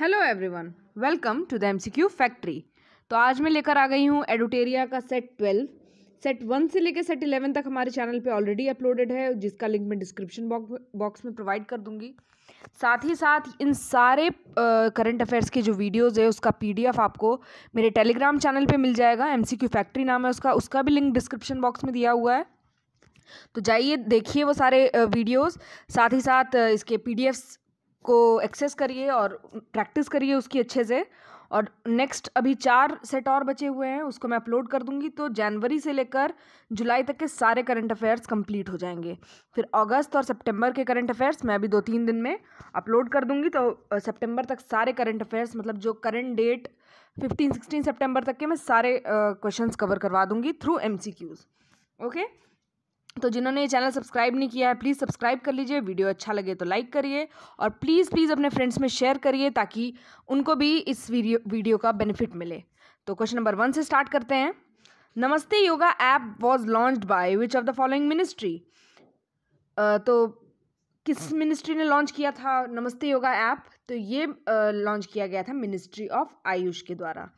Hello everyone welcome to the MCQ factory तो आज मैं लेकर आ गई हूँ एडुटेरिया का सेट ट्वेल्व सेट वन से लेकर सेट इलेवन तक हमारे चैनल पे ऑलरेडी अपलोडेड है जिसका लिंक मैं डिस्क्रिप्शन बॉक्स में प्रोवाइड कर दूंगी साथ ही साथ इन सारे करंट अफेयर्स के जो वीडियोज़ है उसका पी आपको मेरे टेलीग्राम चैनल पर मिल जाएगा एम फैक्ट्री नाम है उसका उसका भी लिंक डिस्क्रिप्शन बॉक्स में दिया हुआ है तो जाइए देखिए वो सारे वीडियोस साथ ही साथ इसके पीडीएफ्स को एक्सेस करिए और प्रैक्टिस करिए उसकी अच्छे से और नेक्स्ट अभी चार सेट और बचे हुए हैं उसको मैं अपलोड कर दूंगी तो जनवरी से लेकर जुलाई तक के सारे करंट अफेयर्स कंप्लीट हो जाएंगे फिर अगस्त और सितंबर के करंट अफेयर्स मैं अभी दो तीन दिन में अपलोड कर दूंगी तो सितंबर तक सारे करंट अफेयर्स मतलब जो current date fifteen sixteen September तक के मैं सारे क्वेश्चन कवर करवा दूँगी थ्रू एम ओके तो जिन्होंने ये चैनल सब्सक्राइब नहीं किया है प्लीज़ सब्सक्राइब कर लीजिए वीडियो अच्छा लगे तो लाइक करिए और प्लीज़ प्लीज़ अपने फ्रेंड्स में शेयर करिए ताकि उनको भी इस वीडियो वीडियो का बेनिफिट मिले तो क्वेश्चन नंबर वन से स्टार्ट करते हैं Namaste Yoga app was launch by which of the following ministry तो किस मिनिस्ट्री ने लॉन्च किया था नमस्ते योगा ऐप तो ये लॉन्च किया गया था मिनिस्ट्री ऑफ आयुष के द्वारा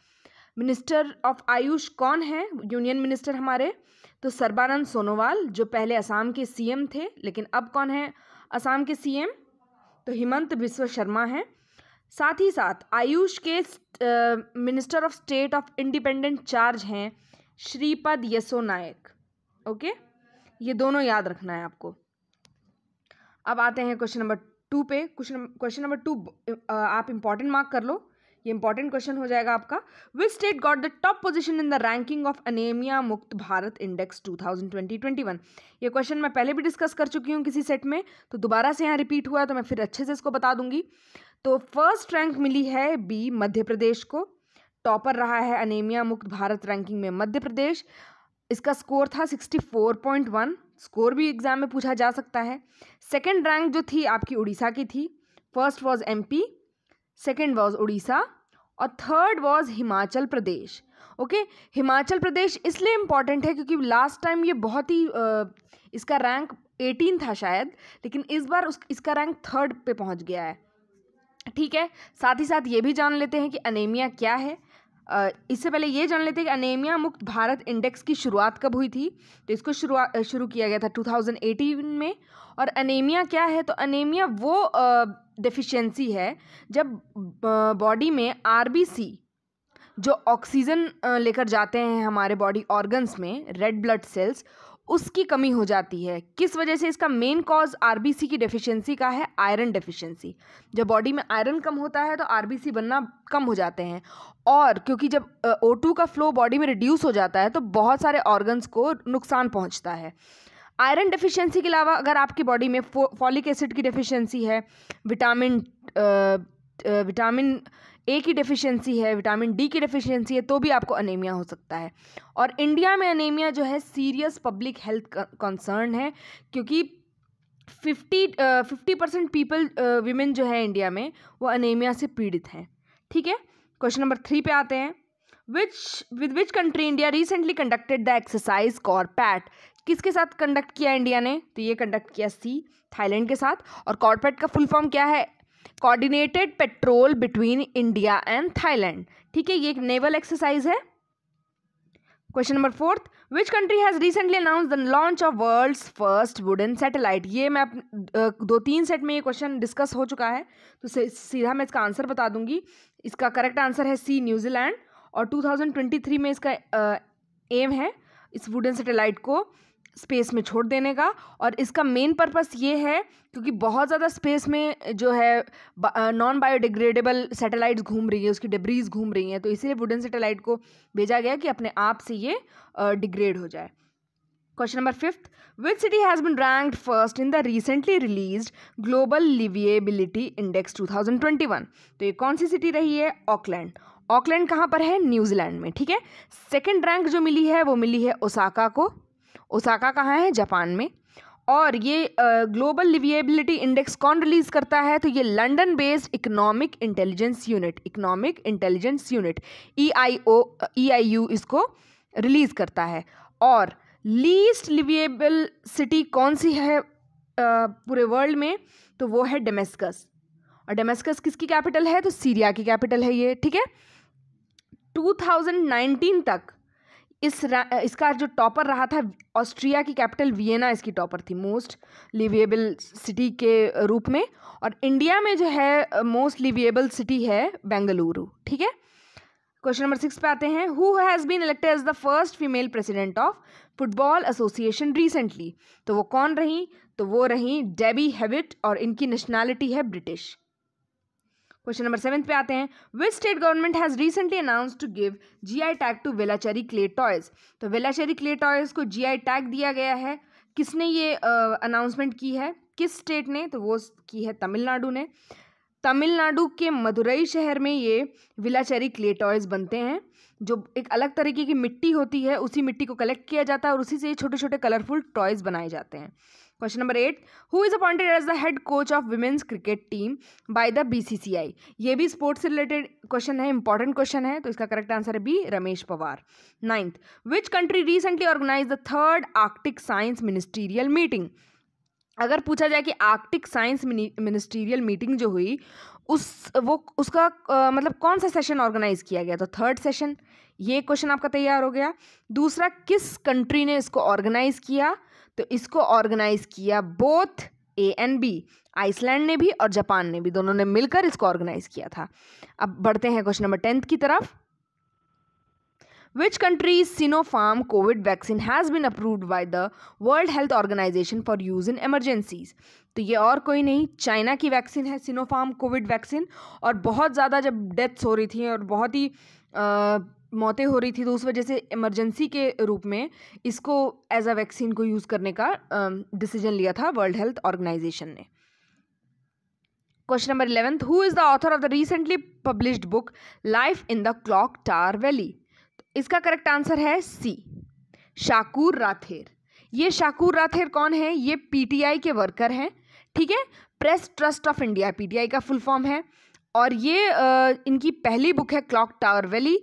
मिनिस्टर ऑफ आयुष कौन है यूनियन मिनिस्टर हमारे तो सर्बानंद सोनोवाल जो पहले असम के सीएम थे लेकिन अब कौन है असम के सीएम तो हिमंत बिस्व शर्मा हैं साथ ही साथ आयुष के minister of state of independent charge हैं श्रीपद यसो नायक ओके ये दोनों याद रखना है आपको अब आते हैं क्वेश्चन नंबर टू पे क्वेश्चन क्वेश्चन नंबर टू आप इम्पॉर्टेंट मार्क कर लो ये इंपॉर्टेंट क्वेश्चन हो जाएगा आपका which state got the top position in the ranking of anaemia Mukt Bharat index 2020-21 ये क्वेश्चन मैं पहले भी डिस्कस कर चुकी हूँ किसी सेट में तो दोबारा से यहाँ रिपीट हुआ है तो मैं फिर अच्छे से इसको बता दूंगी तो फर्स्ट रैंक मिली है बी मध्य प्रदेश को टॉपर रहा है अनेमिया मुक्त भारत रैंकिंग में मध्य प्रदेश इसका स्कोर था 64.1 स्कोर भी एग्जाम में पूछा जा सकता है सेकंड रैंक जो थी आपकी उड़ीसा की थी first was MP second was Orissa और third was Himachal Pradesh okay Himachal Pradesh इसलिए इम्पॉर्टेंट है क्योंकि लास्ट टाइम ये बहुत ही इसका रैंक एटीन था शायद लेकिन इस बार उस इसका रैंक थर्ड पे पहुंच गया है ठीक है साथ ही साथ ये भी जान लेते हैं कि अनेमिया क्या है इससे पहले ये जान लेते हैं कि अनेमिया मुक्त भारत इंडेक्स की शुरुआत कब हुई थी तो इसको शुरुआत शुरू किया गया था 2018 में और अनेमिया क्या है तो अनेमिया वो डिफिशियंसी है जब बॉडी में आरबीसी जो ऑक्सीजन लेकर जाते हैं हमारे बॉडी ऑर्गन्स में रेड ब्लड सेल्स उसकी कमी हो जाती है किस वजह से इसका मेन कॉज आरबीसी की डेफिशिएंसी का है आयरन डेफिशिएंसी जब बॉडी में आयरन कम होता है तो आरबीसी बनना कम हो जाते हैं और क्योंकि जब ओ टू का फ्लो बॉडी में रिड्यूस हो जाता है तो बहुत सारे ऑर्गन्स को नुकसान पहुँचता है आयरन डेफिशिएंसी के अलावा अगर आपकी बॉडी में फॉलिक एसिड की डेफिशिएंसी है vitamin ah, ah, vitamin A की डिफिशियंसी है विटामिन डी की डिफिशियंसी है तो भी आपको अनेमिया हो सकता है और इंडिया में अनेमिया जो है सीरियस पब्लिक हेल्थ कंसर्न है क्योंकि fifty fifty percent people women जो है इंडिया में वो अनेमिया से पीड़ित हैं ठीक है क्वेश्चन नंबर थ्री पे आते हैं which with which country India recently conducted the exercise CORPAT किसके साथ कंडक्ट किया इंडिया ने तो ये कंडक्ट किया सी थाईलैंड के साथ और कॉरपैट का फुल फॉर्म क्या है coordinated patrol between India and Thailand ठीक है ये एक नेवल एक्सरसाइज है question number fourth which country has recently announce the launch of world first wooden satellite ये मैं दो तीन सेट में ये क्वेश्चन डिस्कस हो चुका है तो सीधा मैं इसका आंसर बता दूंगी इसका करेक्ट आंसर है सी न्यूजीलैंड और 2023 में इसका एम है इस वुडन सैटेलाइट को स्पेस में छोड़ देने का और इसका मेन पर्पस ये है क्योंकि बहुत ज़्यादा स्पेस में जो है नॉन बायोडिग्रेडेबल सैटेलाइट्स घूम रही है उसकी डिब्रीज घूम रही हैं तो इसीलिए वुडन सैटेलाइट को भेजा गया कि अपने आप से ये डिग्रेड हो जाए question number fifth which city has been ranked first in the recently release global liveability index two तो ये कौन सी सिटी रही है ऑकलैंड ऑकलैंड कहाँ पर है न्यूजीलैंड में ठीक है सेकेंड रैंक जो मिली है वो मिली है ओसाका को ओसाका कहाँ है जापान में और ये ग्लोबल लिविएबिलिटी इंडेक्स कौन रिलीज़ करता है तो ये London based economic intelligence unit economic intelligence unit E I O E I U इसको रिलीज़ करता है और लीस्ट लिवियबल सिटी कौन सी है पूरे वर्ल्ड में तो वो है डेमेस्कस और डेमेस्कस किसकी कैपिटल है तो सीरिया की कैपिटल है ये ठीक है 2019 तक इस इसका जो टॉपर रहा था ऑस्ट्रिया की कैपिटल वियना इसकी टॉपर थी मोस्ट लिवियबल सिटी के रूप में और इंडिया में जो है मोस्ट लिविएबल सिटी है बेंगलुरु ठीक है क्वेश्चन नंबर सिक्स पे आते हैं who has been elected as the first female president of football association recently तो वो कौन रही तो वो रही डेबी हैबिट और इनकी नेशनैलिटी है ब्रिटिश क्वेश्चन नंबर सेवन पे आते हैं which state government has recently announce to give GI tag to Velachery clay toys तो वेलाचेरी क्ले टॉयज को जीआई टैग दिया गया है किसने ये अनाउंसमेंट uh, की है किस स्टेट ने तो वो की है तमिलनाडु ने तमिलनाडु के मदुरई शहर में ये विलाचेरी क्ले टॉयज बनते हैं जो एक अलग तरीके की मिट्टी होती है उसी मिट्टी को कलेक्ट किया जाता है और उसी से ये छोटे छोटे कलरफुल टॉयज़ बनाए जाते हैं question number eight who is appointed as the head coach of women's cricket team by the BCCI ये भी स्पोर्ट्स से रिलेटेड क्वेश्चन है इंपॉर्टेंट क्वेश्चन है तो इसका करेक्ट आंसर है B Ramesh Powar ninth which country recently organize the third Arctic science ministerial meeting अगर पूछा जाए कि आर्कटिक साइंस मिनिस्टीरियल मीटिंग जो हुई उस वो उसका आ, मतलब कौन सा सेशन ऑर्गेनाइज किया गया तो थर्ड सेशन ये क्वेश्चन आपका तैयार हो गया दूसरा किस कंट्री ने इसको ऑर्गेनाइज किया तो इसको ऑर्गेनाइज किया both A and B Iceland ने भी और जापान ने भी दोनों ने मिलकर इसको ऑर्गेनाइज किया था अब बढ़ते हैं क्वेश्चन नंबर टेंथ की तरफ which countries Sinopharm covid vaccine has been approved by the world health organization for use in emergencies तो ये और कोई नहीं चाइना की वैक्सीन है सिनोफार्म कोविड वैक्सीन और बहुत ज़्यादा जब डेथ्स हो रही थी और बहुत ही मौतें हो रही थी तो उस वजह से इमरजेंसी के रूप में इसको एज अ वैक्सीन को यूज़ करने का डिसीजन लिया था वर्ल्ड हेल्थ ऑर्गेनाइजेशन ने question number eleventh who is the author of the recently published book life in the clock tower valley इसका करेक्ट आंसर है सी शाकूर राथेर ये शाकूर राथेर कौन है ये पीटीआई के वर्कर हैं ठीक है press trust of India PTI का फुल फॉर्म है और ये आ, इनकी पहली बुक है क्लॉक टावर वैली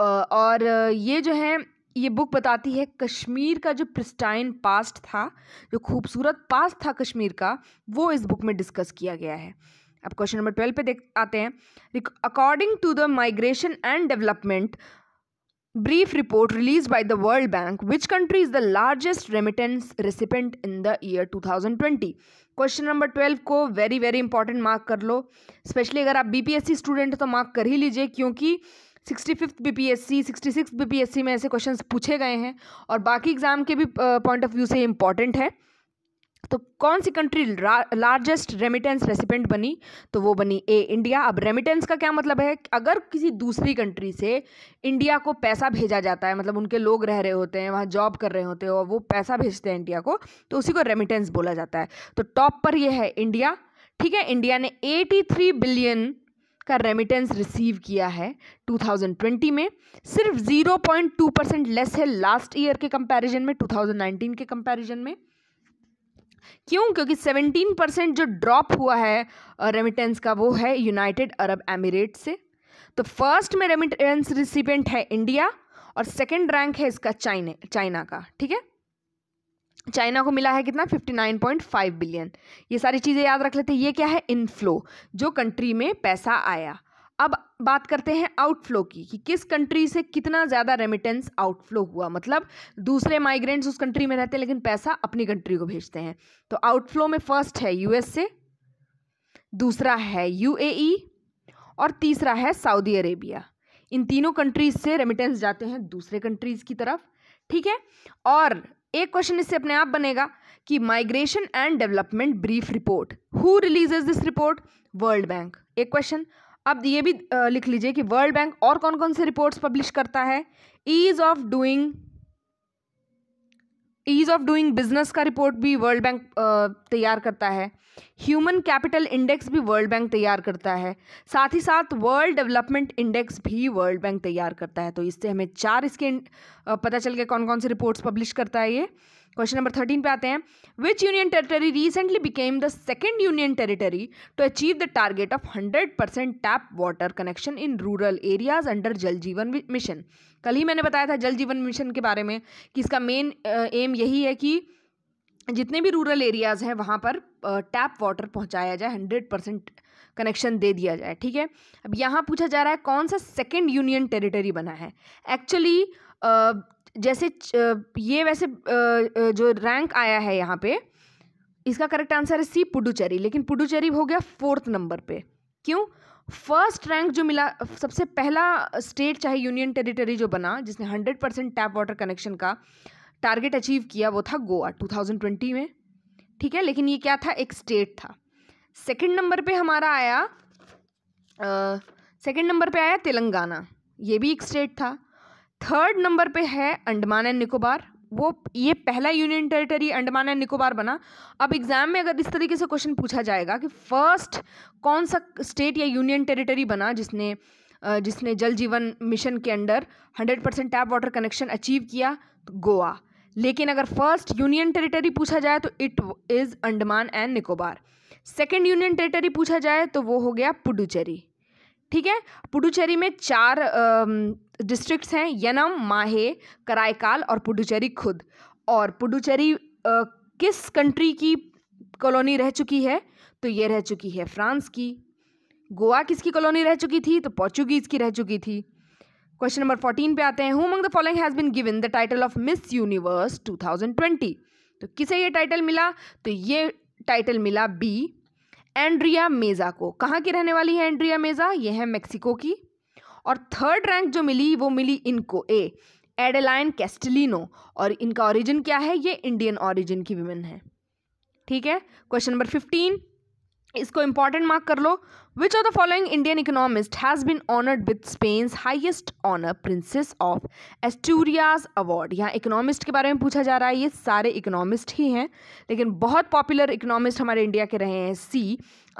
और ये जो है ये बुक बताती है कश्मीर का जो प्रिस्टाइन पास्ट था जो खूबसूरत पास्ट था कश्मीर का वो इस बुक में डिस्कस किया गया है अब क्वेश्चन नंबर ट्वेल्व पे देख आते हैं according to the migration and development release by the world bank which country is the largest remittance recipient in the year two thousand twenty question number twelve को very very important mark कर लो specially अगर आप BPSC student हैं तो mark कर ही लीजिए क्योंकि sixty fifth B P S C sixty six B P S C में ऐसे क्वेश्चन पूछे गए हैं और बाकी एग्जाम के भी पॉइंट ऑफ व्यू से इंपॉर्टेंट है तो कौन सी कंट्री लार्जेस्ट रेमिटेंस रेसिपेंट बनी तो वो बनी ए इंडिया अब रेमिटेंस का क्या मतलब है अगर किसी दूसरी कंट्री से इंडिया को पैसा भेजा जाता है मतलब उनके लोग रह रहे होते हैं वहाँ जॉब कर रहे होते हैं और वो पैसा भेजते हैं इंडिया को तो उसी को रेमिटेंस बोला जाता है तो टॉप पर यह है इंडिया ठीक है इंडिया ने एटी थ्री बिलियन का रेमिटेंस रिसीव किया है 2020 में सिर्फ 0.2 परसेंट लेस है लास्ट ईयर के कंपैरिजन में 2019 के कंपैरिजन में क्यों क्योंकि 17 परसेंट जो ड्रॉप हुआ है रेमिटेंस का वो है यूनाइटेड अरब एमिरेट से तो फर्स्ट में रेमिटेंस रिसिपेंट है इंडिया और सेकेंड रैंक है इसका चाइना चाइना का ठीक है चाइना को मिला है कितना 59.5 बिलियन ये सारी चीज़ें याद रख लेते हैं ये क्या है इनफ्लो जो कंट्री में पैसा आया अब बात करते हैं आउटफ्लो की कि किस कंट्री से कितना ज़्यादा रेमिटेंस आउटफ्लो हुआ मतलब दूसरे माइग्रेंट्स उस कंट्री में रहते हैं लेकिन पैसा अपनी कंट्री को भेजते हैं तो आउटफ्लो में फर्स्ट है यूएस दूसरा है यू e और तीसरा है सऊदी अरेबिया इन तीनों कंट्रीज से रेमिटेंस जाते हैं दूसरे कंट्रीज़ की तरफ ठीक है और एक क्वेश्चन इससे अपने आप बनेगा कि migration and development brief report who releases this report world bank एक क्वेश्चन अब ये भी लिख लीजिए कि वर्ल्ड बैंक और कौन कौन से रिपोर्ट्स पब्लिश करता है ease of doing ease of doing business का रिपोर्ट भी वर्ल्ड बैंक तैयार करता है ह्यूमन कैपिटल इंडेक्स भी वर्ल्ड बैंक तैयार करता है साथ ही साथ वर्ल्ड डेवलपमेंट इंडेक्स भी वर्ल्ड बैंक तैयार करता है तो इससे हमें चार इसके पता चल गया कौन कौन से रिपोर्ट्स पब्लिश करता है ये क्वेश्चन नंबर थर्टीन पे आते हैं which union territory recently became the second union territory to achieve the target of hundred percent tap water connection in rural areas under Jal Jeevan mission कल ही मैंने बताया था जल जीवन मिशन के बारे में कि इसका मेन एम यही है कि जितने भी रूरल एरियाज़ हैं वहाँ पर टैप वाटर पहुँचाया जाए हंड्रेड परसेंट कनेक्शन दे दिया जाए ठीक है अब यहाँ पूछा जा रहा है कौन सा सेकेंड यूनियन टेरिटरी बना है एक्चुअली जैसे ये वैसे जो रैंक आया है यहाँ पे इसका करेक्ट आंसर है सी पुडुचेरी लेकिन पुडुचेरी हो गया फोर्थ नंबर पे क्यों फर्स्ट रैंक जो मिला सबसे पहला स्टेट चाहे यूनियन टेरिटरी जो बना जिसने hundred percent tap water connection का टारगेट अचीव किया वो था गोवा 2020 में ठीक है लेकिन ये क्या था एक स्टेट था सेकंड नंबर पे हमारा आया सेकंड नंबर पे आया तेलंगाना ये भी एक स्टेट था थर्ड नंबर पे है अंडमान एंड निकोबार वो ये पहला union territory Andaman and Nicobar बना अब एग्जाम में अगर इस तरीके से क्वेश्चन पूछा जाएगा कि फर्स्ट कौन सा स्टेट या यूनियन टेरिटरी बना जिसने जिसने जल जीवन मिशन के under hundred percent tap water connection achieve किया तो गोवा लेकिन अगर फर्स्ट यूनियन टेरिटरी पूछा जाए तो it is Andaman and Nicobar second union territory पूछा जाए तो वो हो गया पुडुचेरी ठीक है पुडुचेरी में चार डिस्ट्रिक्ट्स हैं यनम माहे करायकाल और पुडुचेरी खुद और पुडुचेरी किस कंट्री की कॉलोनी रह चुकी है तो ये रह चुकी है फ्रांस की गोवा किसकी कॉलोनी रह चुकी थी तो पोर्चुगीज़ की रह चुकी थी क्वेश्चन नंबर फोर्टीन पे आते हैं who among the following has been given the title of miss universe twenty तो किसे ये टाइटल मिला तो ये टाइटल मिला बी एंड्रिया मेज़ा को कहाँ की रहने वाली है एंड्रिया मेज़ा ये है मेक्सिको की और थर्ड रैंक जो मिली वो मिली इनको ए एडेलाइन कैस्टलिनो और इनका ऑरिजिन क्या है ये इंडियन ऑरिजिन की विमेन है ठीक है क्वेश्चन नंबर फिफ्टीन इसको इंपॉर्टेंट मार्क कर लो Which of the following Indian economist has been honored with Spain's highest honor, Princess of Asturias Award? यहाँ इकोनॉमिस्ट के बारे में पूछा जा रहा है ये सारे इकोनॉमिस्ट ही हैं लेकिन बहुत पॉपुलर इकोनॉमिस्ट हमारे इंडिया के रहे हैं सी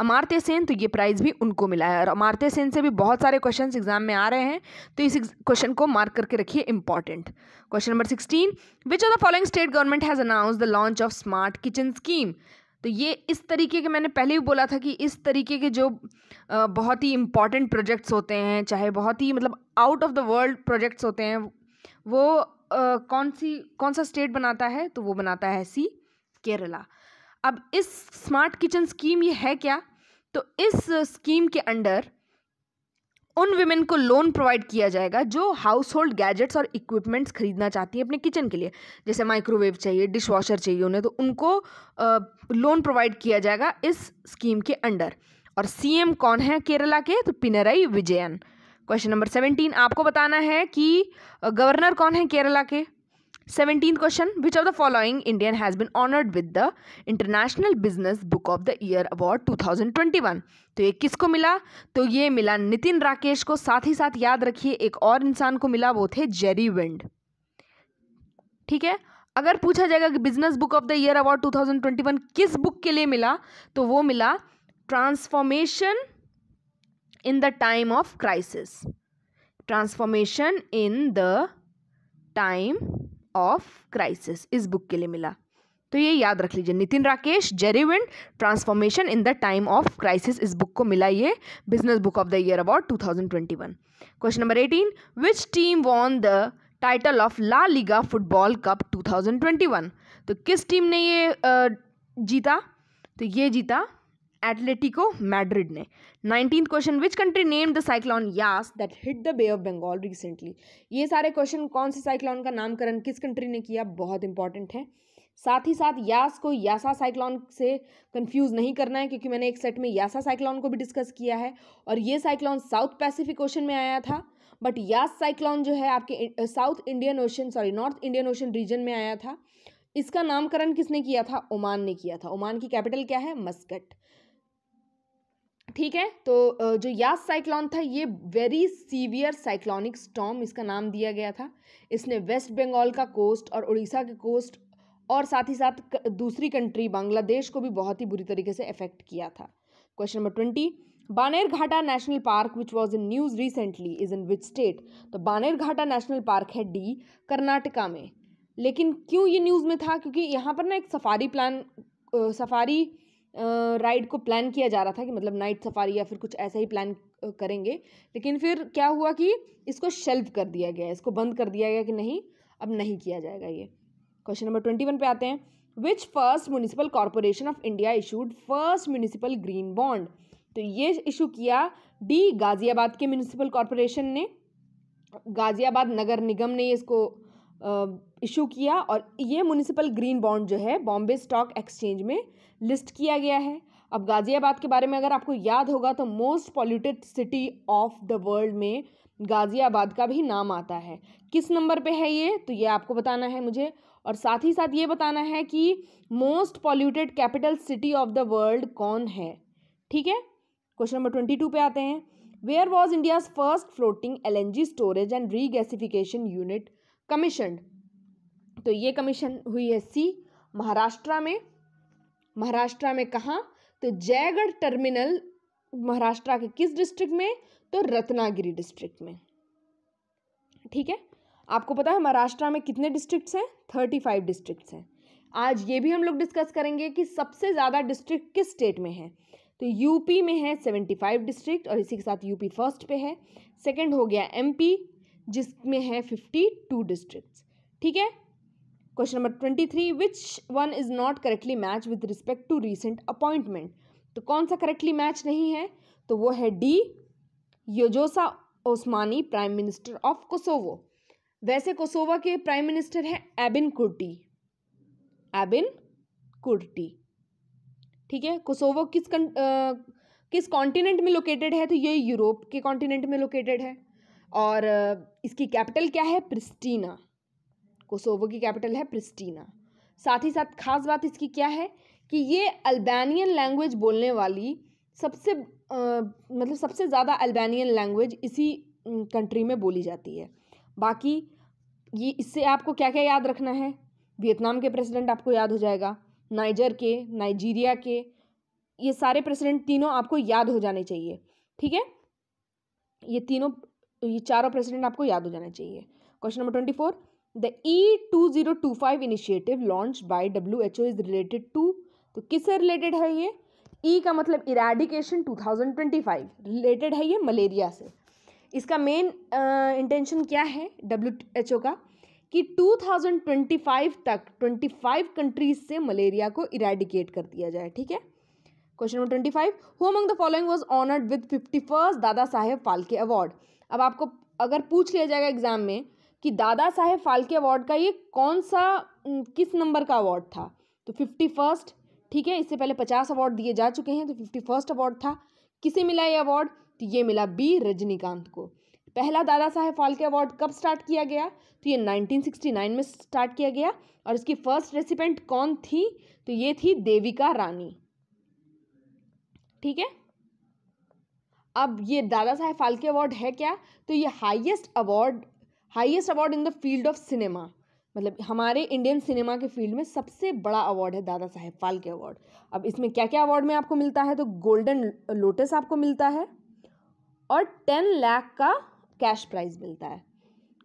अमारते सेन तो ये प्राइज़ भी उनको मिला है और अमारते सेन से भी बहुत सारे क्वेश्चन एग्जाम में आ रहे हैं तो इस क्वेश्चन को मार्क करके रखिए important question number sixteen which of the following state government has announce the launch of smart kitchen scheme तो ये इस तरीके के मैंने पहले भी बोला था कि इस तरीके के जो बहुत ही इम्पॉर्टेंट प्रोजेक्ट्स होते हैं चाहे बहुत ही मतलब out of the world projects होते हैं वो आ, कौन सी कौन सा स्टेट बनाता है तो वो बनाता है सी केरला अब इस स्मार्ट किचन स्कीम ये है क्या तो इस स्कीम के अंडर उन वीमेन को लोन प्रोवाइड किया जाएगा जो हाउस होल्ड गैजेट्स और इक्विपमेंट्स खरीदना चाहती हैं अपने किचन के लिए जैसे माइक्रोवेव चाहिए डिश वॉशर चाहिए उन्हें तो उनको लोन प्रोवाइड किया जाएगा इस स्कीम के अंडर और सीएम कौन है केरला के तो Pinarayi Vijayan question number seventeen आपको बताना है कि गवर्नर कौन है केरला के seventeen question which of the following Indian has been honoured with the international business book of the year award two thousand twenty one तो ये किसको मिला तो ये मिला नितिन राकेश को साथ ही साथ याद रखिए एक और इंसान को मिला वो थे जेरी विंड ठीक है अगर पूछा जाएगा कि business book of the year award 2021 किस बुक के लिए मिला तो वो मिला transformation in the time of crisis transformation in the time of crisis इस बुक के लिए मिला तो ये याद रख लीजिए Nitin Rakesh Jerry Wind transformation in the time of crisis इस बुक को मिला ये business book of the year award 2021 question number 18 which team won the title of La Liga football cup 2021 तो किस टीम ने ये जीता तो ये जीता एटलेटिको मैड्रिड ने nineteen question which country name the cyclone Yaas that hit the bay of Bengal recently ये सारे क्वेश्चन कौन से साइक्लॉन का नामकरण किस कंट्री ने किया बहुत इंपॉर्टेंट है साथ ही साथ यास को यासा साइक्लॉन से कंफ्यूज नहीं करना है क्योंकि मैंने एक सेट में यासा साइक्लॉन को भी डिस्कस किया है और ये साइक्लॉन साउथ पैसिफिक ओशन में आया था बट यास साइक्लॉन जो है आपके south Indian ocean sorry north Indian ocean region में आया था इसका नामकरण किसने किया था ओमान ने किया था ओमान की कैपिटल क्या है मस्कट ठीक है तो जो यास साइक्लॉन था ये वेरी सीवियर साइक्लॉनिक स्टॉम इसका नाम दिया गया था इसने वेस्ट बंगाल का कोस्ट और उड़ीसा के कोस्ट और साथ ही साथ दूसरी कंट्री बांग्लादेश को भी बहुत ही बुरी तरीके से इफेक्ट किया था question number twenty Banerghatta national park which was in news recently is in which state तो बानेर घाटा नेशनल पार्क है डी कर्नाटका में लेकिन क्यों ये न्यूज़ में था क्योंकि यहाँ पर ना एक सफारी प्लान सफारी राइड को प्लान किया जा रहा था कि मतलब नाइट सफारी या फिर कुछ ऐसा ही प्लान करेंगे लेकिन फिर क्या हुआ कि इसको शेल्व कर दिया गया इसको बंद कर दिया गया कि नहीं अब नहीं किया जाएगा ये क्वेश्चन नंबर ट्वेंटी वन पे आते हैं which first municipal corporation of India issued first municipal green bond तो ये इशू किया डी गाजियाबाद के म्यूनिसिपल कॉरपोरेशन ने गाजियाबाद नगर निगम ने इसको इशू किया और ये म्यूनिसिपल ग्रीन बॉन्ड जो है बॉम्बे स्टॉक एक्सचेंज में लिस्ट किया गया है अब गाज़ियाबाद के बारे में अगर आपको याद होगा तो most polluted city of the world में गाज़ियाबाद का भी नाम आता है किस नंबर पे है ये तो ये आपको बताना है मुझे और साथ ही साथ ये बताना है कि most polluted capital city of the world कौन है ठीक है क्वेश्चन नंबर ट्वेंटी टू पे आते हैं where was India's first floating L N G storage and regasification unit commission तो ये कमीशन हुई है सी महाराष्ट्र में महाराष्ट्र में कहाँ तो जयगढ़ टर्मिनल महाराष्ट्र के किस डिस्ट्रिक्ट में तो रत्नागिरी डिस्ट्रिक्ट में ठीक है आपको पता है महाराष्ट्र में कितने डिस्ट्रिक्ट्स हैं थर्टी फाइव डिस्ट्रिक्ट्स हैं आज ये भी हम लोग डिस्कस करेंगे कि सबसे ज़्यादा डिस्ट्रिक्ट किस स्टेट में है तो यूपी में है सेवेंटी फाइव डिस्ट्रिक्ट और इसी के साथ यूपी फर्स्ट पे है सेकंड हो गया एमपी जिसमें है फिफ्टी टू डिस्ट्रिक्ट ठीक है question number twenty three which one is not correctly match with respect to recent appointment तो कौन सा करेक्टली मैच नहीं है तो वो है D Vjosa Osmani prime minister of Kosovo वैसे कोसोवा के प्राइम मिनिस्टर हैं एबिन कुर्टी एबिन कुर्टी ठीक है कोसोवा किस कं, किस कॉन्टिनेंट में लोकेटेड है तो ये यूरोप के कॉन्टिनेंट में लोकेटेड है और इसकी कैपिटल क्या है प्रिस्टीना कोसोवो की कैपिटल है प्रिस्टीना साथ ही साथ खास बात इसकी क्या है कि ये अल्बानियन लैंग्वेज बोलने वाली सबसे आ, मतलब सबसे ज़्यादा अल्बानियन लैंग्वेज इसी कंट्री में बोली जाती है बाकी ये इससे आपको क्या क्या याद रखना है वियतनाम के प्रेसिडेंट आपको याद हो जाएगा नाइजर के नाइजीरिया के ये सारे प्रेसिडेंट तीनों आपको याद हो जाने चाहिए ठीक है ये तीनों ये चारों प्रेसिडेंट आपको याद हो जाने चाहिए question number twenty four the E two zero two five initiative launch by W H O is related to तो किससे रिलेटेड है ये ई e का मतलब eradication two thousand five related है ये मलेरिया से इसका मेन इंटेंशन क्या है डब्ल्यू एच ओ का कि 2025 तक 25 कंट्रीज से मलेरिया को इरेडिकेट कर दिया जाए ठीक है question number twenty five who among the following was honoured with fifty first Dadasaheb Phalke award अब आपको अगर पूछ लिया जाएगा एग्जाम में कि दादा साहेब फाल्के अवार्ड का ये कौन सा किस नंबर का अवार्ड था तो फिफ्टी फर्स्ट ठीक है इससे पहले पचास अवार्ड दिए जा चुके हैं तो फिफ्टी फर्स्ट अवार्ड था किसे मिला ये अवार्ड तो ये मिला बी रजनीकांत को पहला दादा साहेब फाल्के अवार्ड कब स्टार्ट किया गया तो ये 1969 में स्टार्ट किया गया और इसकी फर्स्ट रेसिपेंट कौन थी तो ये थी देविका रानी ठीक है अब ये दादा साहेब फाल्के अवार्ड है क्या तो ये highest award highest award in the field of cinema मतलब हमारे इंडियन सिनेमा के फील्ड में सबसे बड़ा अवार्ड है दादा साहेब फाल्के अवार्ड अब इसमें क्या क्या अवार्ड में आपको मिलता है तो गोल्डन लोटस आपको मिलता है और टेन लाख का कैश प्राइज मिलता है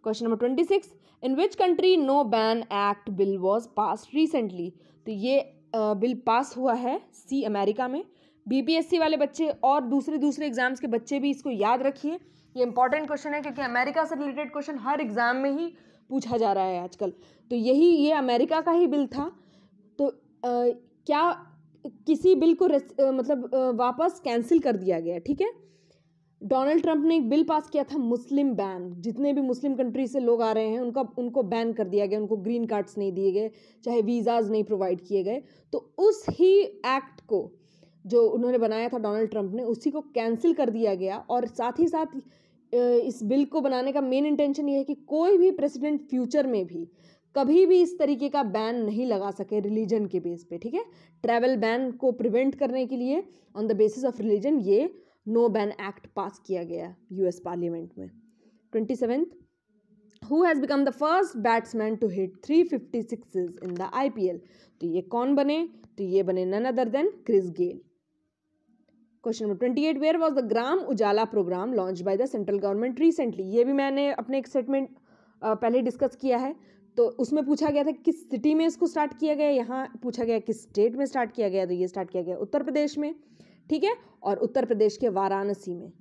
question number twenty six in which country no ban act bill was pass recently तो ये बिल पास हुआ है सी अमेरिका में बीपीएससी e वाले बच्चे और दूसरे दूसरे एग्जाम्स के बच्चे भी इसको याद रखिए ये इंपॉर्टेंट क्वेश्चन है क्योंकि अमेरिका से रिलेटेड क्वेश्चन हर एग्ज़ाम में ही पूछा जा रहा है आजकल तो यही ये अमेरिका का ही बिल था तो आ, क्या किसी बिल को आ, मतलब आ, वापस कैंसिल कर दिया गया ठीक है डोनाल्ड ट्रंप ने एक बिल पास किया था मुस्लिम बैन जितने भी मुस्लिम कंट्री से लोग आ रहे हैं उनका उनको बैन कर दिया गया उनको ग्रीन कार्ड्स नहीं दिए गए चाहे वीज़ाज नहीं प्रोवाइड किए गए तो उस ही एक्ट को जो उन्होंने बनाया था डोनाल्ड ट्रंप ने उसी को कैंसिल कर दिया गया और साथ ही साथ इस बिल को बनाने का मेन इंटेंशन ये है कि कोई भी प्रेसिडेंट फ्यूचर में भी कभी भी इस तरीके का बैन नहीं लगा सके रिलीजन के बेस पे ठीक है ट्रैवल बैन को प्रिवेंट करने के लिए on the basis of religion ये नो बैन एक्ट पास किया गया यूएस पार्लियामेंट में twenty seventh who has become the first batsman to hit three fifty six in the I P L तो ये कौन बने तो ये बने none other than Chris Gayle question number twenty eight where was the Gram Ujala programme launch by the central government recently ये भी मैंने अपने एक स्टेटमेंट पहले डिस्कस किया है तो उसमें पूछा गया था किस सिटी में इसको स्टार्ट किया गया यहाँ पूछा गया किस स्टेट में स्टार्ट किया गया तो ये स्टार्ट किया गया उत्तर प्रदेश में ठीक है और उत्तर प्रदेश के वाराणसी में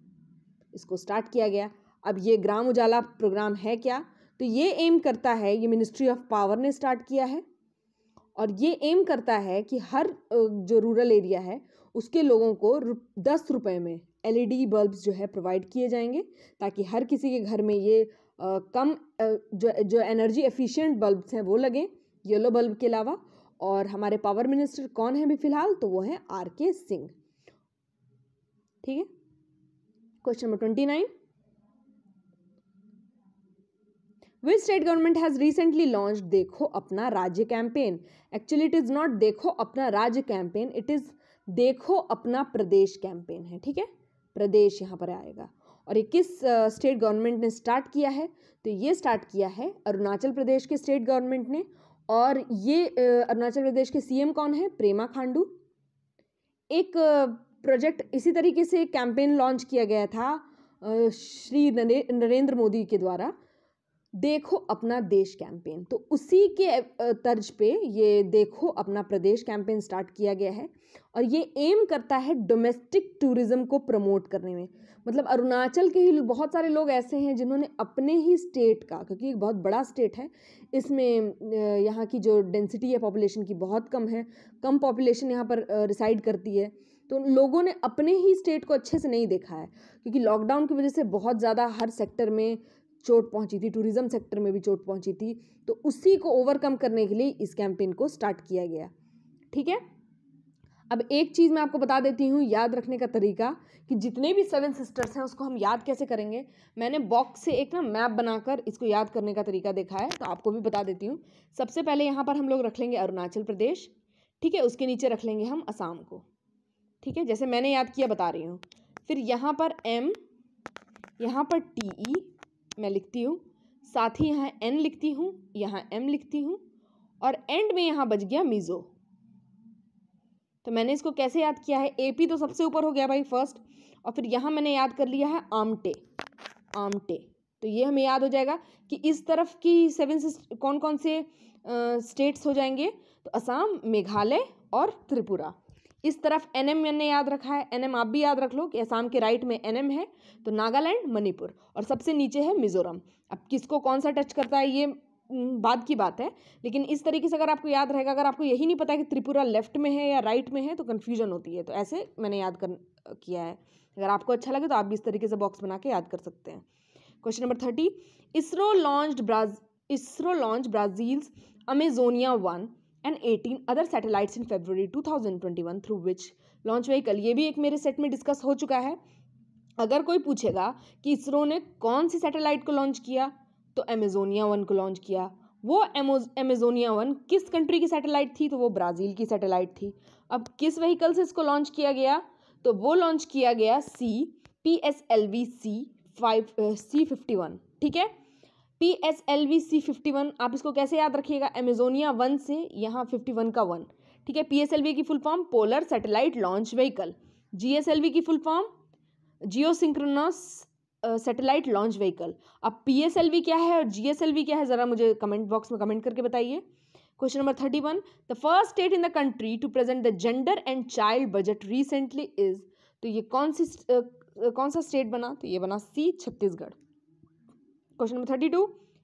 इसको स्टार्ट किया गया अब ये ग्राम उजाला प्रोग्राम है क्या तो ये एम करता है ये मिनिस्ट्री ऑफ पावर ने स्टार्ट किया है और ये एम करता है कि हर जो रूरल एरिया है उसके लोगों को रु, दस रुपये में एलईडी बल्ब्स e जो है प्रोवाइड किए जाएंगे ताकि हर किसी के घर में ये आ, कम आ, जो जो एनर्जी एफिशिएंट बल्ब्स हैं वो लगें येलो बल्ब के अलावा और हमारे पावर मिनिस्टर कौन है अभी फ़िलहाल तो वो हैं आर के सिंह ठीक है question number twenty nine which state government has recently launch Dekho Apna Rajya campaign actually it is not Dekho Apna Rajya campaign it is देखो अपना प्रदेश कैंपेन है ठीक है प्रदेश यहाँ पर आएगा और ये किस स्टेट uh, गवर्नमेंट ने स्टार्ट किया है तो ये स्टार्ट किया है अरुणाचल प्रदेश के स्टेट गवर्नमेंट ने और ये अरुणाचल प्रदेश के सीएम कौन है प्रेमा खांडू एक प्रोजेक्ट इसी तरीके से कैंपेन लॉन्च किया गया था श्री नरेंद्र मोदी के द्वारा देखो अपना देश कैंपेन तो उसी के तर्ज पे ये देखो अपना प्रदेश कैंपेन स्टार्ट किया गया है और ये एम करता है डोमेस्टिक टूरिज्म को प्रमोट करने में मतलब अरुणाचल के ही बहुत सारे लोग ऐसे हैं जिन्होंने अपने ही स्टेट का क्योंकि एक बहुत बड़ा स्टेट है इसमें यहाँ की जो डेंसिटी है पॉपुलेशन की बहुत कम है कम पॉपुलेशन यहाँ पर रिसाइड करती है तो लोगों ने अपने ही स्टेट को अच्छे से नहीं देखा है क्योंकि लॉकडाउन की वजह से बहुत ज़्यादा हर सेक्टर में चोट पहुंची थी टूरिज़्म सेक्टर में भी चोट पहुंची थी तो उसी को ओवरकम करने के लिए इस कैंपेन को स्टार्ट किया गया ठीक है अब एक चीज़ मैं आपको बता देती हूँ याद रखने का तरीका कि जितने भी सेवन सिस्टर्स हैं उसको हम याद कैसे करेंगे मैंने बॉक्स से एक ना मैप बनाकर इसको याद करने का तरीका देखा है तो आपको भी बता देती हूँ सबसे पहले यहाँ पर हम लोग रख लेंगे अरुणाचल प्रदेश ठीक है उसके नीचे रख लेंगे हम असम को ठीक है जैसे मैंने याद किया बता रही हूँ फिर यहाँ पर एम यहाँ पर टी ई मैं लिखती हूँ साथ ही यहाँ एन लिखती हूँ यहाँ एम लिखती हूँ और एंड में यहाँ बच गया मिजो तो मैंने इसको कैसे याद किया है ए पी तो सबसे ऊपर हो गया भाई फर्स्ट और फिर यहाँ मैंने याद कर लिया है आमटे आमटे तो ये हमें याद हो जाएगा कि इस तरफ की सेवन कौन कौन से स्टेट्स हो जाएंगे तो असम मेघालय और त्रिपुरा इस तरफ एन एम मैंने याद रखा है एन एम आप भी याद रख लो कि असम के राइट में एन एम है तो नागालैंड मणिपुर और सबसे नीचे है मिजोरम अब किसको कौन सा टच करता है ये बाद की बात है लेकिन इस तरीके से अगर आपको याद रहेगा अगर आपको यही नहीं पता कि त्रिपुरा लेफ्ट में है या राइट में है तो कन्फ्यूजन होती है तो ऐसे मैंने याद कर किया है अगर आपको अच्छा लगे तो आप भी इस तरीके से बॉक्स बना के याद कर सकते हैं question number thirty ISRO launch Braz ISRO launch Brazil's Amazonia one and eighteen other satellites in February one through which launch vehicle ये भी एक मेरे सेट में डिस्कस हो चुका है अगर कोई पूछेगा कि इसरो ने कौन सी सैटेलाइट को लॉन्च किया तो एमेजोनिया वन को लॉन्च किया वो एमेजोनिया वन किस कंट्री की सैटेलाइट थी तो वो ब्राज़ील की सैटेलाइट थी अब किस व्हीकल से इसको लॉन्च किया गया तो वो लॉन्च किया गया C P S L V C five C fifty one ठीक है P S L V C fifty one आप इसको कैसे याद रखिएगा एमेजोनिया वन से यहाँ फिफ्टी वन का वन ठीक है पी एस एल वी की full form polar satellite launch vehicle G S L V की full form geosynchronous satellite launch vehicle अब पी एस एल वी क्या है और जी एस एल वी क्या है ज़रा मुझे कमेंट बॉक्स में कमेंट करके बताइए question number thirty one the first state in the country to present the gender and child budget recently is तो ये कौन सी uh, uh कौन सा स्टेट बना तो ये बना C Chhattisgarh question number thirty two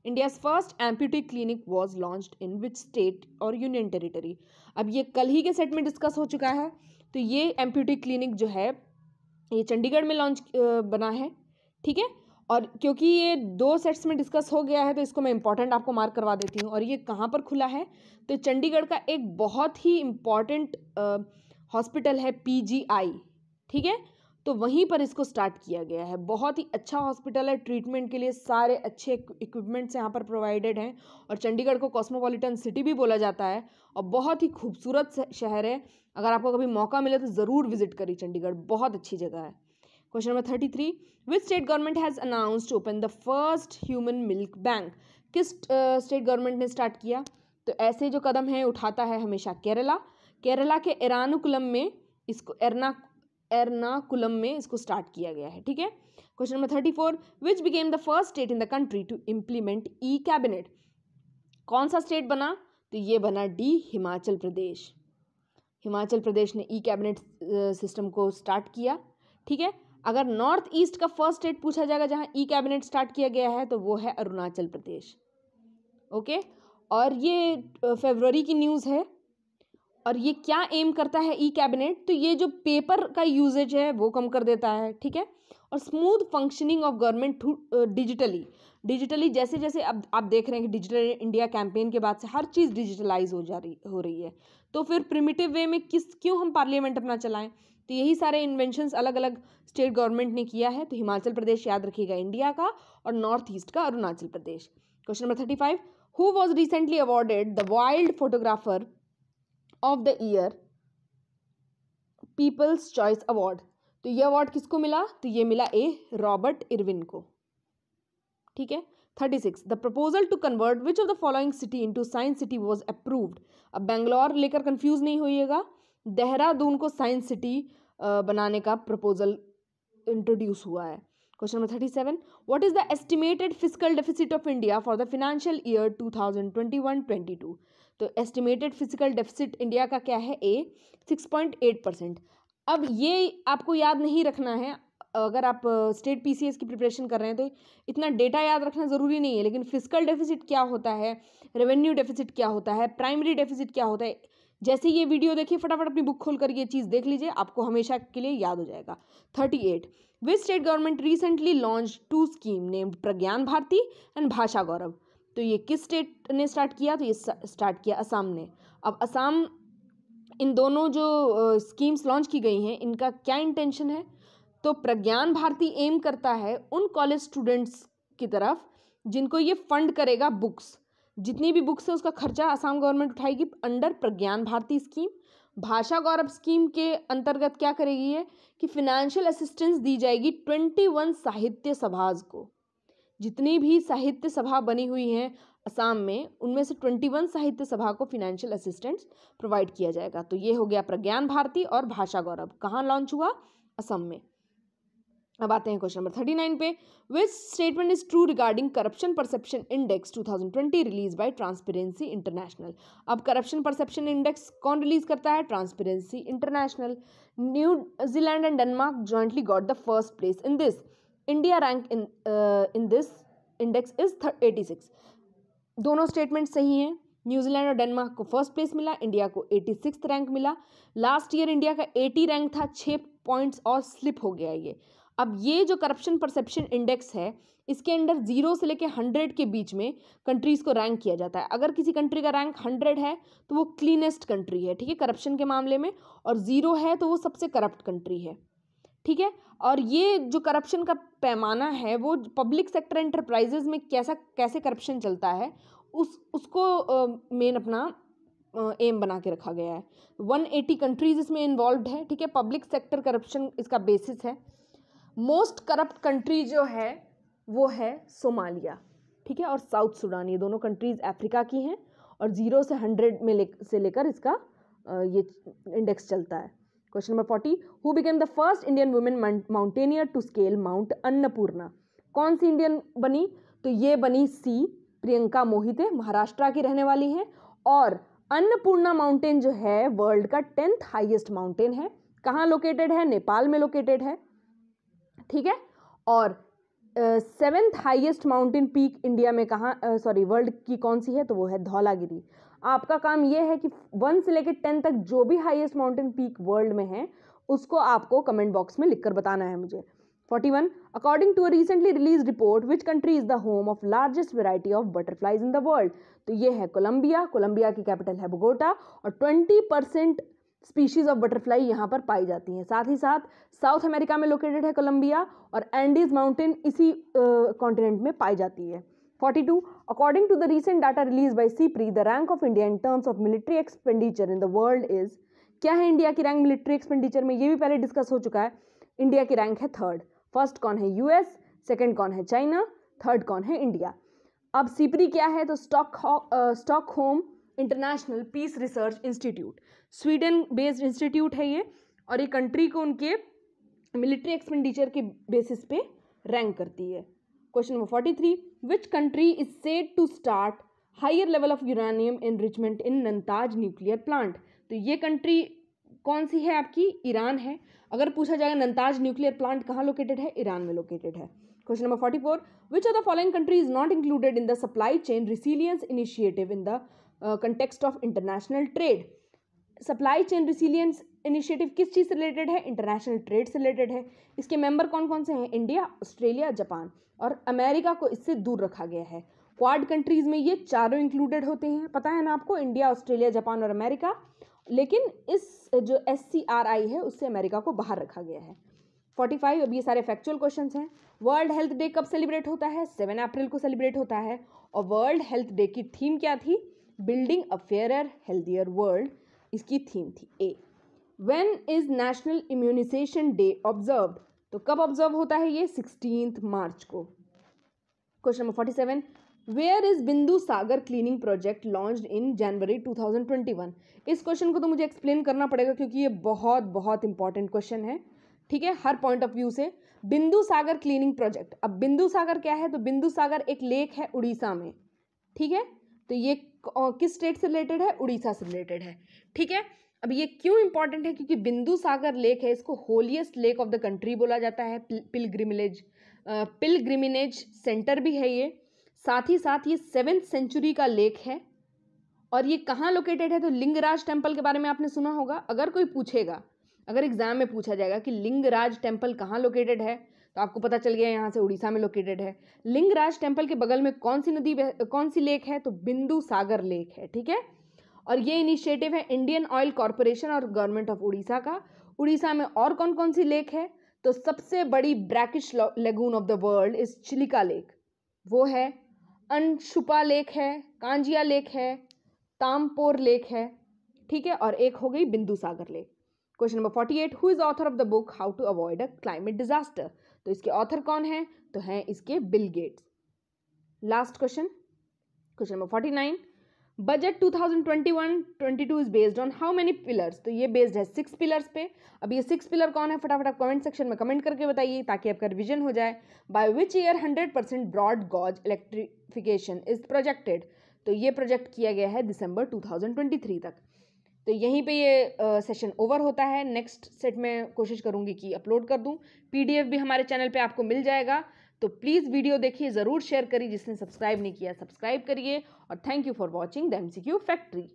India first amputee clinic was launch in which state और यूनियन टेरिटरी अब ये कल ही के सेट में डिस्कस हो चुका है तो ये एम्प्यूटी क्लिनिक जो है ये चंडीगढ़ में लॉन्च बना है ठीक है और क्योंकि ये दो सेट्स में डिस्कस हो गया है तो इसको मैं इंपॉर्टेंट आपको मार्क करवा देती हूँ और ये कहाँ पर खुला है तो चंडीगढ़ का एक बहुत ही इम्पॉर्टेंट हॉस्पिटल है पीजीआई ठीक है तो वहीं पर इसको स्टार्ट किया गया है बहुत ही अच्छा हॉस्पिटल है ट्रीटमेंट के लिए सारे अच्छे इक्विपमेंट्स यहाँ पर प्रोवाइडेड हैं और चंडीगढ़ को कॉस्मोपॉलिटन सिटी भी बोला जाता है और बहुत ही खूबसूरत शहर है अगर आपको कभी मौका मिले तो ज़रूर विजिट करिए चंडीगढ़ बहुत अच्छी जगह है question number thirty three which state government has to open the first human milk bank किस स्टेट गवर्नमेंट ने स्टार्ट किया तो ऐसे जो कदम हैं उठाता है हमेशा केरला केरला के एरानुकुलम में इसको एरना एर्नाकुलम में इसको स्टार्ट किया गया है ठीक है question number thirty four which became the first state in the country to implement E cabinet कौन सा स्टेट बना तो ये बना डी हिमाचल प्रदेश हिमाचल प्रदेश ने ई कैबिनेट सिस्टम को स्टार्ट किया ठीक है अगर नॉर्थ ईस्ट का फर्स्ट स्टेट पूछा जाएगा जहाँ ई कैबिनेट स्टार्ट किया गया है तो वो है अरुणाचल प्रदेश ओके और ये फेबररी की न्यूज़ है और ये क्या एम करता है ई e कैबिनेट तो ये जो पेपर का यूजेज है वो कम कर देता है ठीक है और smooth functioning of government digitally digitally जैसे जैसे अब आप देख रहे हैं कि डिजिटल इंडिया कैंपेन के बाद से हर चीज़ डिजिटलाइज हो जा रही हो रही है तो फिर प्रिमिटिव वे में किस क्यों हम पार्लियामेंट अपना चलाएं तो यही सारे इन्वेंशंस अलग अलग स्टेट गवर्नमेंट ने किया है तो हिमाचल प्रदेश याद रखिएगा इंडिया का और नॉर्थ ईस्ट का Arunachal Pradesh question number thirty five who was recently awarded the wild photographer of the year people's choice award तो ये अवार्ड किसको मिला तो ये मिला ए रॉबर्ट इरविन को ठीक है thirty six the proposal to convert which of the following city into science city was approved अब बेंगलोर लेकर कन्फ्यूज नहीं होइएगा देहरादून को साइंस सिटी बनाने का प्रपोजल इंट्रोड्यूस हुआ है question number thirty seven what is the estimated physical deficit of India for the financial year two thousand twenty one twenty two तो estimated physical deficit India का क्या है A six point eight percent अब ये आपको याद नहीं रखना है अगर आप स्टेट पीसीएस की प्रिपरेशन कर रहे हैं तो इतना डेटा याद रखना ज़रूरी नहीं है लेकिन फिजिकल डेफिसिट क्या होता है रेवेन्यू डेफिसिट क्या होता है प्राइमरी डेफिसिट क्या होता है जैसे ये वीडियो देखिए फटाफट अपनी बुक खोल कर ये चीज़ देख लीजिए आपको हमेशा के लिए याद हो जाएगा thirty eight with state government recently launch two scheme named Pragyan Bharati and Bhasha Gaurav तो ये किस स्टेट ने स्टार्ट किया तो ये स्टार्ट किया असम ने अब असम इन दोनों जो स्कीम्स लॉन्च की गई हैं इनका क्या इंटेंशन है तो प्रज्ञान भारती एम करता है उन कॉलेज स्टूडेंट्स की तरफ जिनको ये फंड करेगा बुक्स जितनी भी बुक्स है उसका खर्चा असम गवर्नमेंट उठाएगी under Pragyan Bharati scheme Bhasha Gaurav scheme के अंतर्गत क्या करेगी है कि फिनेंशियल असिस्टेंस दी जाएगी ट्वेंटी वन साहित्य सभाज को जितनी भी साहित्य सभा बनी हुई हैं असम में उनमें से ट्वेंटी वन साहित्य सभा को फिनेंशियल असिस्टेंस प्रोवाइड किया जाएगा तो ये हो गया प्रज्ञान भारती और भाषा गौरव कहाँ लॉन्च हुआ असम में अब आते हैं क्वेश्चन नंबर थर्टी नाइन पे which statement is true regarding corruption perception index two thousand twenty release by transparency international अब करप्शन परसेप्शन इंडेक्स कौन रिलीज करता है transparency international New Zealand and Denmark jointly got the first place in this India rank in in this index is eighty six दोनों statement सही हैं New Zealand और Denmark को first place मिला इंडिया को एटी सिक्स रैंक मिला लास्ट ईयर इंडिया का eighty rank था छः पॉइंट्स और स्लिप हो गया ये अब ये जो करप्शन परसेप्शन इंडेक्स है इसके अंडर जीरो से लेकर हंड्रेड के बीच में कंट्रीज़ को रैंक किया जाता है अगर किसी कंट्री का रैंक हंड्रेड है तो वो क्लीनेस्ट कंट्री है ठीक है करप्शन के मामले में और ज़ीरो है तो वो सबसे करप्ट कंट्री है ठीक है और ये जो करप्शन का पैमाना है वो पब्लिक सेक्टर एंटरप्राइजेज में कैसा कैसे करप्शन चलता है उस उसको मेन अपना एम बना के रखा गया है 180 कंट्रीज इसमें इन्वॉल्व है ठीक है पब्लिक सेक्टर करप्शन इसका बेसिस है मोस्ट करप्ट कंट्री जो है वो है सोमालिया ठीक है और साउथ सूडान ये दोनों कंट्रीज़ अफ्रीका की हैं और ज़ीरो से हंड्रेड में ले से लेकर इसका ये इंडेक्स चलता है question number forty who became the first Indian women mountaineer to scale mount Annapurna कौन सी इंडियन बनी तो ये बनी सी प्रियंका मोहिते महाराष्ट्र की रहने वाली हैं और अन्नपूर्णा माउंटेन जो है वर्ल्ड का टेंथ हाईएस्ट माउंटेन है कहाँ लोकेटेड है नेपाल में लोकेटेड है ठीक है और seventh highest mountain peak India में कहाँ सॉरी वर्ल्ड की कौन सी है तो वो है धौलागिरी आपका काम यह है कि वन से लेकर टेन तक जो भी हाईएस्ट माउंटेन पीक वर्ल्ड में है उसको आपको कमेंट बॉक्स में लिखकर बताना है मुझे forty one according to a recently release report which country is the home of largest variety of butterflies in the world तो ये है कोलंबिया कोलंबिया की कैपिटल है बोगोटा और twenty percent species of butterfly यहाँ पर पाई जाती हैं साथ ही साथ साउथ अमेरिका में लोकेटेड है कोलंबिया और एंडीज माउंटेन इसी कॉन्टिनेंट में पाई जाती है 42. According to the recent data released by CPRI, e, the rank of India in terms of military expenditure in the world is क्या है इंडिया की रैंक मिलिट्री एक्सपेंडिचर में ये भी पहले डिस्कस हो चुका है इंडिया की रैंक है थर्ड फर्स्ट कौन है यूएस सेकंड कौन है चाइना थर्ड कौन है इंडिया अब सीपरी e क्या है तो stock Stockholm international peace research institute Sweden based institute है ये और ये कंट्री को उनके मिलिट्री एक्सपेंडिचर के बेसिस पे रैंक करती है number forty three which country is said to start higher level of uranium enrichment in Natanz nuclear plant तो ये कंट्री कौन सी है आपकी ईरान है अगर पूछा जाएगा नंताज न्यूक्लियर प्लांट कहाँ लोकेटेड है ईरान में लोकेटेड है question number forty four which are the following country is not included in the supply chain resilience initiative in the context of international trade supply chain resilience initiative किस चीज़ से related है international trade से related है इसके member कौन कौन से हैं इंडिया ऑस्ट्रेलिया जापान और अमेरिका को इससे दूर रखा गया है क्वाड कंट्रीज़ में ये चारों इंक्लूडेड होते हैं पता है ना आपको इंडिया ऑस्ट्रेलिया जापान और अमेरिका लेकिन इस जो एस है उससे अमेरिका को बाहर रखा गया है फाइव अब ये सारे फैक्चुअल क्वेश्चंस हैं वर्ल्ड हेल्थ डे कब सेलिब्रेट होता है सेवन अप्रैल को सेलिब्रेट होता है और वर्ल्ड हेल्थ डे की थीम क्या थी building a fair healthier world इसकी थीम थी a when is national immunisation day observe तो कब ऑब्जर्व होता है ये सिक्सटीन मार्च को question number forty seven where is Bindu Sagar cleaning project launch in January two thousand twenty one इस question को तो मुझे एक्सप्लेन करना पड़ेगा क्योंकि ये बहुत बहुत इंपॉर्टेंट क्वेश्चन है ठीक है हर पॉइंट ऑफ व्यू से बिंदु सागर क्लीनिंग प्रोजेक्ट अब बिंदु सागर क्या है तो बिंदु सागर एक लेक है उड़ीसा में ठीक है तो ये किस स्टेट से रिलेटेड है उड़ीसा से रिलेटेड है ठीक है अब ये क्यों इंपॉर्टेंट है क्योंकि बिंदु सागर लेक है इसको holiest lake of the country बोला जाता है पिलग्रिमिलेज पिलग्रिमिनेज सेंटर भी है ये साथ ही साथ ये सेवेंथ सेंचुरी का लेक है और ये कहाँ लोकेटेड है तो लिंगराज टेम्पल के बारे में आपने सुना होगा अगर कोई पूछेगा अगर एग्जाम में पूछा जाएगा कि लिंगराज टेम्पल कहाँ लोकेटेड है तो आपको पता चल गया यहाँ से उड़ीसा में लोकेटेड है लिंगराज टेम्पल के बगल में कौन सी नदी कौन सी लेक है तो बिंदु सागर लेक है ठीक है और ये इनिशिएटिव है इंडियन ऑयल कॉरपोरेशन और गवर्नमेंट ऑफ उड़ीसा का उड़ीसा में और कौन कौन सी लेक है तो सबसे बड़ी brackish lagoon of the world is Chilika lake वो है अनशुपा लेक है कांजिया लेक है तामपोर लेक है ठीक है और एक हो गई Bindu Sagar lake question number forty eight who is author of the book how to avoid a climate disaster तो इसके ऑथर कौन है तो हैं इसके Bill Gates last question question number forty nine budget 2021-22 is based on how many pillars तो ये based है सिक्स पिलर्स पे अब ये सिक्स पिलर कौन है फटाफट आप कमेंट सेक्शन में कमेंट करके बताइए ताकि आपका रिविजन हो जाए by which year hundred percent broad gauge electrification is projected तो ये प्रोजेक्ट किया गया है दिसंबर 2023 तक तो यहीं पे ये सेशन ओवर होता है नेक्स्ट सेट में कोशिश करूँगी कि अपलोड कर दूँ पीडीएफ भी हमारे चैनल पे आपको मिल जाएगा तो प्लीज़ वीडियो देखिए ज़रूर शेयर करिए जिसने सब्सक्राइब नहीं किया सब्सक्राइब करिए और thank you for watching the M factory